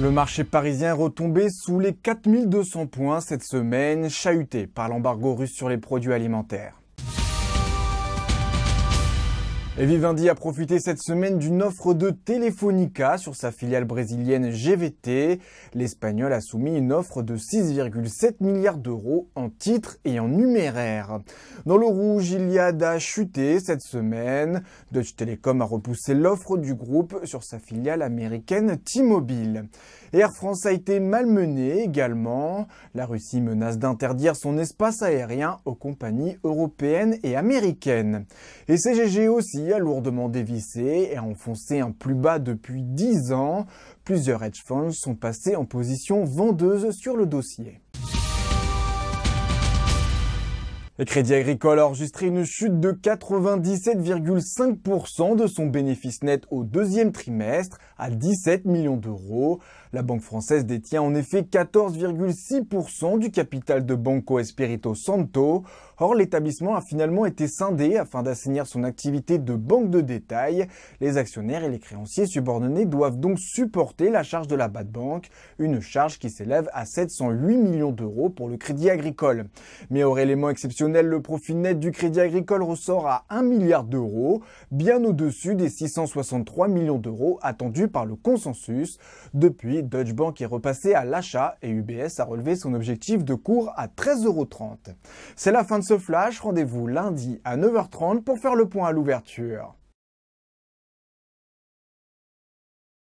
Le marché parisien retombé sous les 4200 points cette semaine, chahuté par l'embargo russe sur les produits alimentaires. Et Vivendi a profité cette semaine d'une offre de Telefonica sur sa filiale brésilienne GVT. L'Espagnol a soumis une offre de 6,7 milliards d'euros en titres et en numéraire. Dans le rouge, Iliad a chuté cette semaine. Deutsche Telekom a repoussé l'offre du groupe sur sa filiale américaine T-Mobile. Air France a été malmenée également. La Russie menace d'interdire son espace aérien aux compagnies européennes et américaines. Et CGG aussi a lourdement dévissé et enfoncé un plus bas depuis 10 ans, plusieurs hedge funds sont passés en position vendeuse sur le dossier. Le Crédit Agricole a enregistré une chute de 97,5% de son bénéfice net au deuxième trimestre à 17 millions d'euros. La Banque française détient en effet 14,6% du capital de Banco Espirito Santo. Or, l'établissement a finalement été scindé afin d'assainir son activité de banque de détail. Les actionnaires et les créanciers subordonnés doivent donc supporter la charge de la bad banque, une charge qui s'élève à 708 millions d'euros pour le Crédit Agricole. Mais aurait élément exceptionnel le profit net du Crédit Agricole ressort à 1 milliard d'euros, bien au-dessus des 663 millions d'euros attendus par le consensus. Depuis, Deutsche Bank est repassé à l'achat et UBS a relevé son objectif de cours à 13,30 euros. C'est la fin de ce flash, rendez-vous lundi à 9h30 pour faire le point à l'ouverture.